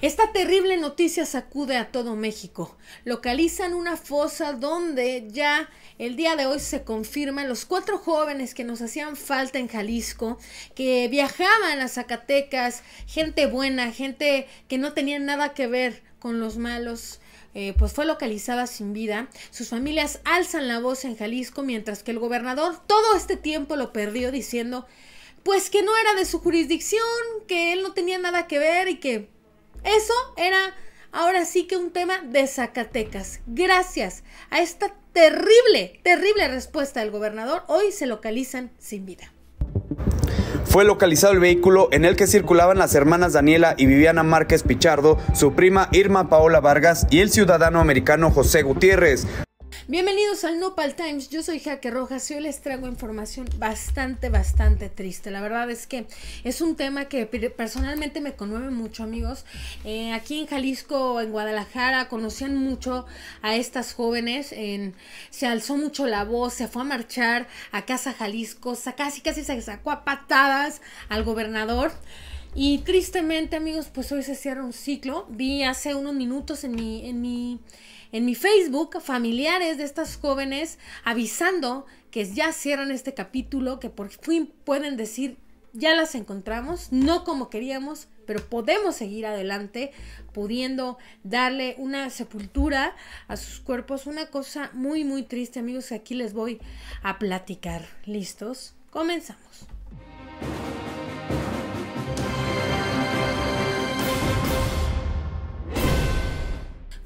Esta terrible noticia sacude a todo México. Localizan una fosa donde ya el día de hoy se confirma los cuatro jóvenes que nos hacían falta en Jalisco, que viajaban a Zacatecas, gente buena, gente que no tenía nada que ver con los malos. Eh, pues fue localizada sin vida. Sus familias alzan la voz en Jalisco, mientras que el gobernador todo este tiempo lo perdió diciendo pues que no era de su jurisdicción, que él no tenía nada que ver y que eso era ahora sí que un tema de Zacatecas. Gracias a esta terrible, terrible respuesta del gobernador, hoy se localizan sin vida. Fue localizado el vehículo en el que circulaban las hermanas Daniela y Viviana Márquez Pichardo, su prima Irma Paola Vargas y el ciudadano americano José Gutiérrez. Bienvenidos al Nopal Times, yo soy Jaque Rojas y hoy les traigo información bastante, bastante triste. La verdad es que es un tema que personalmente me conmueve mucho, amigos. Eh, aquí en Jalisco, en Guadalajara, conocían mucho a estas jóvenes, en, se alzó mucho la voz, se fue a marchar a Casa Jalisco, casi, casi se sacó a patadas al gobernador. Y tristemente, amigos, pues hoy se cierra un ciclo. Vi hace unos minutos en en mi en mi Facebook familiares de estas jóvenes avisando que ya cierran este capítulo, que por fin pueden decir, ya las encontramos, no como queríamos, pero podemos seguir adelante pudiendo darle una sepultura a sus cuerpos. Una cosa muy, muy triste, amigos, que aquí les voy a platicar. ¿Listos? Comenzamos.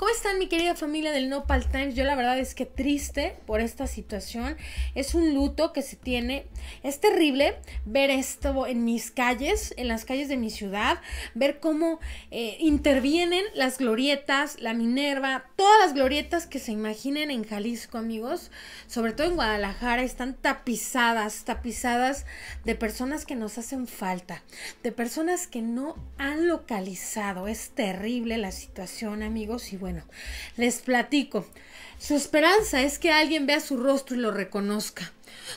¿Cómo están mi querida familia del Nopal Times? Yo la verdad es que triste por esta situación. Es un luto que se tiene. Es terrible ver esto en mis calles, en las calles de mi ciudad, ver cómo eh, intervienen las glorietas, la Minerva, todas las glorietas que se imaginen en Jalisco, amigos. Sobre todo en Guadalajara están tapizadas, tapizadas de personas que nos hacen falta, de personas que no han localizado. Es terrible la situación, amigos, y bueno bueno, les platico. Su esperanza es que alguien vea su rostro y lo reconozca.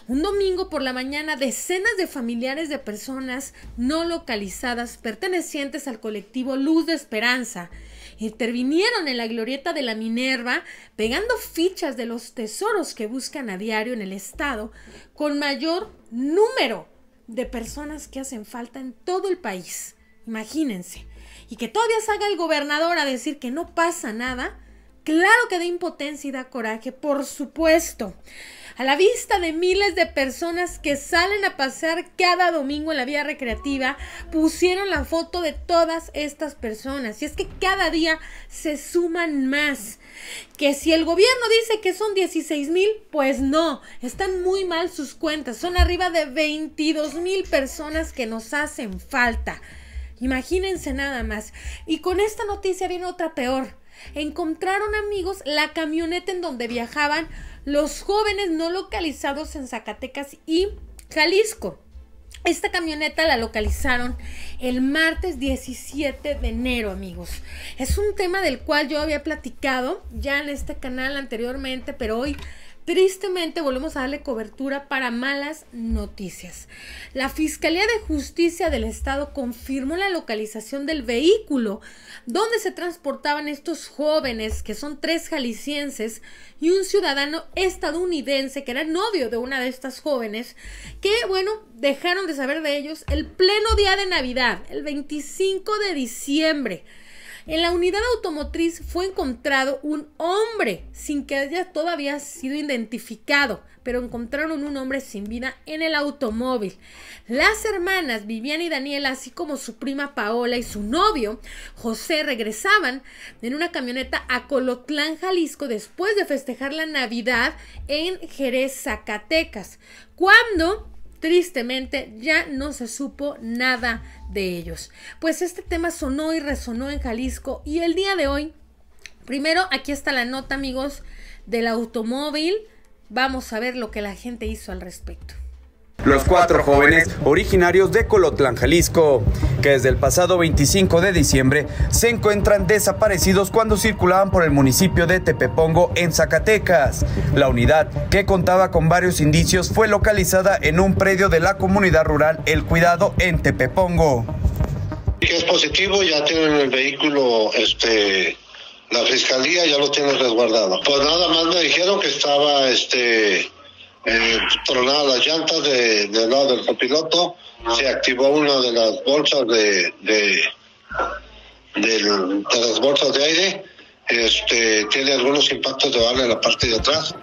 Un domingo por la mañana, decenas de familiares de personas no localizadas pertenecientes al colectivo Luz de Esperanza intervinieron en la glorieta de la Minerva pegando fichas de los tesoros que buscan a diario en el estado con mayor número de personas que hacen falta en todo el país. Imagínense y que todavía salga el gobernador a decir que no pasa nada, claro que da impotencia y da coraje, por supuesto. A la vista de miles de personas que salen a pasear cada domingo en la vía recreativa, pusieron la foto de todas estas personas. Y es que cada día se suman más. Que si el gobierno dice que son 16 mil, pues no, están muy mal sus cuentas. Son arriba de 22 mil personas que nos hacen falta. Imagínense nada más. Y con esta noticia viene otra peor. Encontraron amigos la camioneta en donde viajaban los jóvenes no localizados en Zacatecas y Jalisco. Esta camioneta la localizaron el martes 17 de enero, amigos. Es un tema del cual yo había platicado ya en este canal anteriormente, pero hoy Tristemente volvemos a darle cobertura para malas noticias. La Fiscalía de Justicia del Estado confirmó la localización del vehículo donde se transportaban estos jóvenes, que son tres jaliscienses, y un ciudadano estadounidense que era novio de una de estas jóvenes, que bueno, dejaron de saber de ellos el pleno día de Navidad, el 25 de diciembre. En la unidad automotriz fue encontrado un hombre sin que haya todavía sido identificado, pero encontraron un hombre sin vida en el automóvil. Las hermanas Viviana y Daniela, así como su prima Paola y su novio José, regresaban en una camioneta a Colotlán, Jalisco, después de festejar la Navidad en Jerez, Zacatecas, cuando Tristemente ya no se supo nada de ellos. Pues este tema sonó y resonó en Jalisco y el día de hoy, primero aquí está la nota amigos del automóvil, vamos a ver lo que la gente hizo al respecto los cuatro jóvenes originarios de Colotlán, Jalisco, que desde el pasado 25 de diciembre se encuentran desaparecidos cuando circulaban por el municipio de Tepepongo en Zacatecas. La unidad, que contaba con varios indicios, fue localizada en un predio de la comunidad rural El Cuidado en Tepepongo. Es positivo, ya tienen el vehículo este la fiscalía ya lo tiene resguardado. Pues nada más me dijeron que estaba este eh, las llantas de, del lado del copiloto, se activó una de las bolsas de, de, las bolsas de aire, este, tiene algunos impactos de bala en la parte de atrás.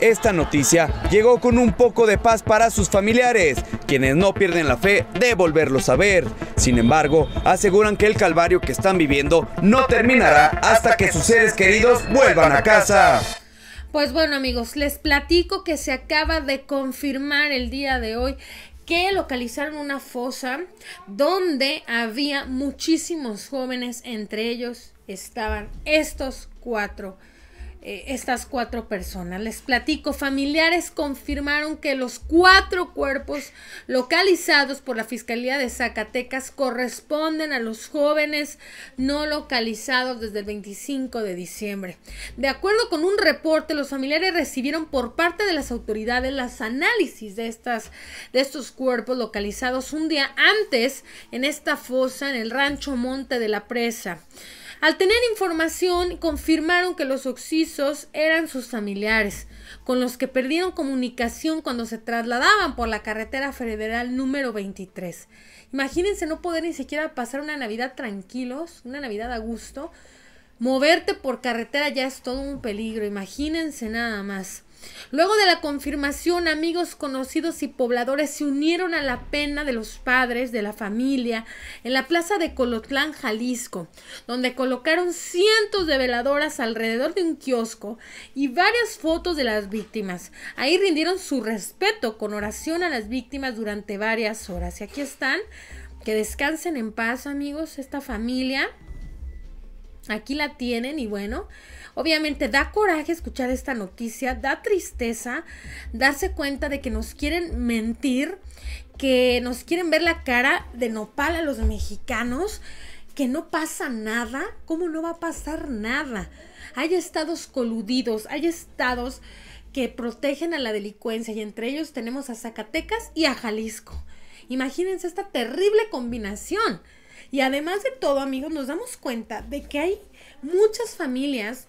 Esta noticia llegó con un poco de paz para sus familiares, quienes no pierden la fe de volverlos a ver. Sin embargo, aseguran que el calvario que están viviendo no terminará hasta que sus seres queridos vuelvan a casa. Pues bueno amigos, les platico que se acaba de confirmar el día de hoy que localizaron una fosa donde había muchísimos jóvenes, entre ellos estaban estos cuatro. Eh, estas cuatro personas. Les platico, familiares confirmaron que los cuatro cuerpos localizados por la Fiscalía de Zacatecas corresponden a los jóvenes no localizados desde el 25 de diciembre. De acuerdo con un reporte, los familiares recibieron por parte de las autoridades las análisis de, estas, de estos cuerpos localizados un día antes en esta fosa en el rancho Monte de la Presa. Al tener información, confirmaron que los oxisos eran sus familiares, con los que perdieron comunicación cuando se trasladaban por la carretera federal número 23. Imagínense no poder ni siquiera pasar una Navidad tranquilos, una Navidad a gusto. Moverte por carretera ya es todo un peligro, imagínense nada más. Luego de la confirmación, amigos, conocidos y pobladores se unieron a la pena de los padres de la familia en la plaza de Colotlán, Jalisco, donde colocaron cientos de veladoras alrededor de un kiosco y varias fotos de las víctimas. Ahí rindieron su respeto con oración a las víctimas durante varias horas. Y aquí están. Que descansen en paz, amigos, esta familia. Aquí la tienen y bueno, Obviamente da coraje escuchar esta noticia, da tristeza darse cuenta de que nos quieren mentir, que nos quieren ver la cara de nopal a los mexicanos, que no pasa nada, ¿cómo no va a pasar nada? Hay estados coludidos, hay estados que protegen a la delincuencia y entre ellos tenemos a Zacatecas y a Jalisco. Imagínense esta terrible combinación. Y además de todo, amigos, nos damos cuenta de que hay muchas familias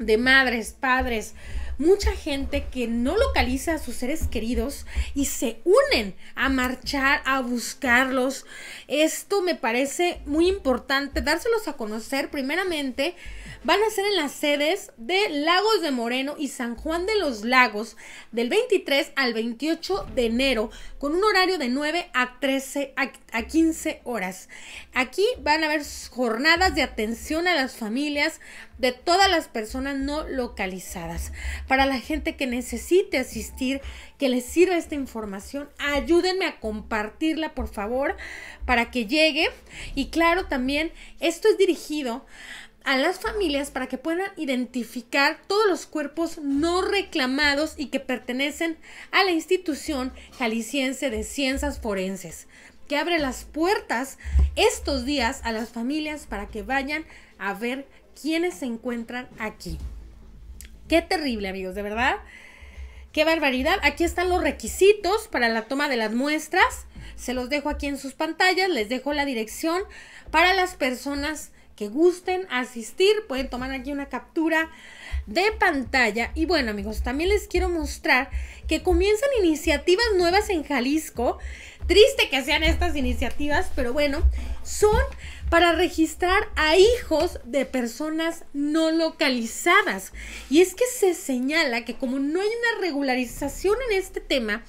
de madres, padres, mucha gente que no localiza a sus seres queridos y se unen a marchar, a buscarlos. Esto me parece muy importante, dárselos a conocer primeramente van a ser en las sedes de Lagos de Moreno y San Juan de los Lagos del 23 al 28 de enero con un horario de 9 a 13 a, 15 horas. Aquí van a haber jornadas de atención a las familias de todas las personas no localizadas. Para la gente que necesite asistir, que les sirva esta información, ayúdenme a compartirla, por favor, para que llegue. Y claro, también esto es dirigido a las familias para que puedan identificar todos los cuerpos no reclamados y que pertenecen a la institución jalisciense de ciencias forenses, que abre las puertas estos días a las familias para que vayan a ver quiénes se encuentran aquí. Qué terrible, amigos, de verdad. Qué barbaridad. Aquí están los requisitos para la toma de las muestras. Se los dejo aquí en sus pantallas. Les dejo la dirección para las personas que gusten asistir pueden tomar aquí una captura de pantalla. Y bueno amigos, también les quiero mostrar que comienzan iniciativas nuevas en Jalisco. Triste que sean estas iniciativas, pero bueno, son para registrar a hijos de personas no localizadas. Y es que se señala que como no hay una regularización en este tema,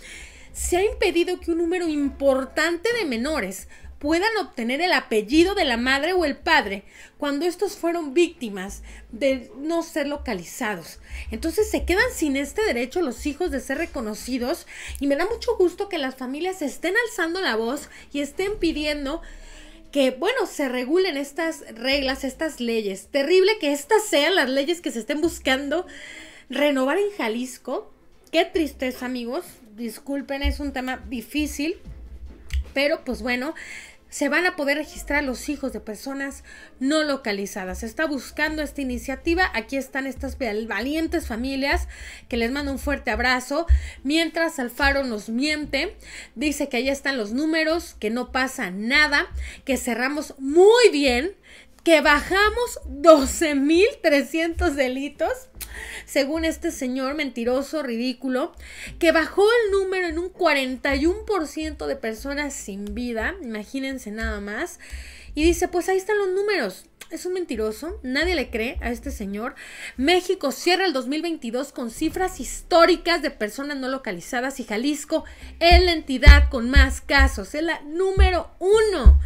se ha impedido que un número importante de menores puedan obtener el apellido de la madre o el padre cuando estos fueron víctimas de no ser localizados. Entonces se quedan sin este derecho los hijos de ser reconocidos y me da mucho gusto que las familias estén alzando la voz y estén pidiendo que, bueno, se regulen estas reglas, estas leyes. Terrible que estas sean las leyes que se estén buscando renovar en Jalisco. Qué tristeza, amigos. Disculpen, es un tema difícil. Pero pues bueno, se van a poder registrar los hijos de personas no localizadas. Se está buscando esta iniciativa. Aquí están estas valientes familias que les mando un fuerte abrazo. Mientras Alfaro nos miente, dice que ahí están los números, que no pasa nada, que cerramos muy bien, que bajamos 12.300 delitos, según este señor mentiroso, ridículo, que bajó el número en un 41% de personas sin vida, imagínense nada más, y dice, pues ahí están los números. Es un mentiroso, nadie le cree a este señor. México cierra el 2022 con cifras históricas de personas no localizadas y Jalisco es la entidad con más casos, es la número uno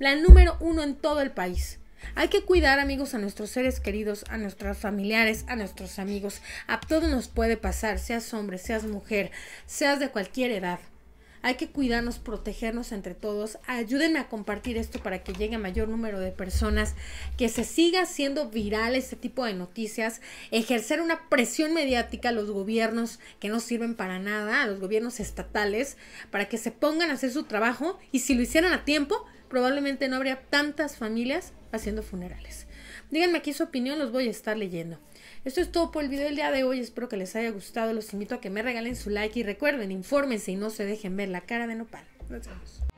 la número uno en todo el país. Hay que cuidar, amigos, a nuestros seres queridos, a nuestros familiares, a nuestros amigos. A todo nos puede pasar, seas hombre, seas mujer, seas de cualquier edad. Hay que cuidarnos, protegernos entre todos. Ayúdenme a compartir esto para que llegue a mayor número de personas, que se siga haciendo viral este tipo de noticias, ejercer una presión mediática a los gobiernos que no sirven para nada, a los gobiernos estatales, para que se pongan a hacer su trabajo y si lo hicieran a tiempo, probablemente no habría tantas familias haciendo funerales. Díganme aquí su opinión, los voy a estar leyendo. Esto es todo por el video del día de hoy, espero que les haya gustado, los invito a que me regalen su like y recuerden, infórmense y no se dejen ver la cara de nopal. Nos vemos.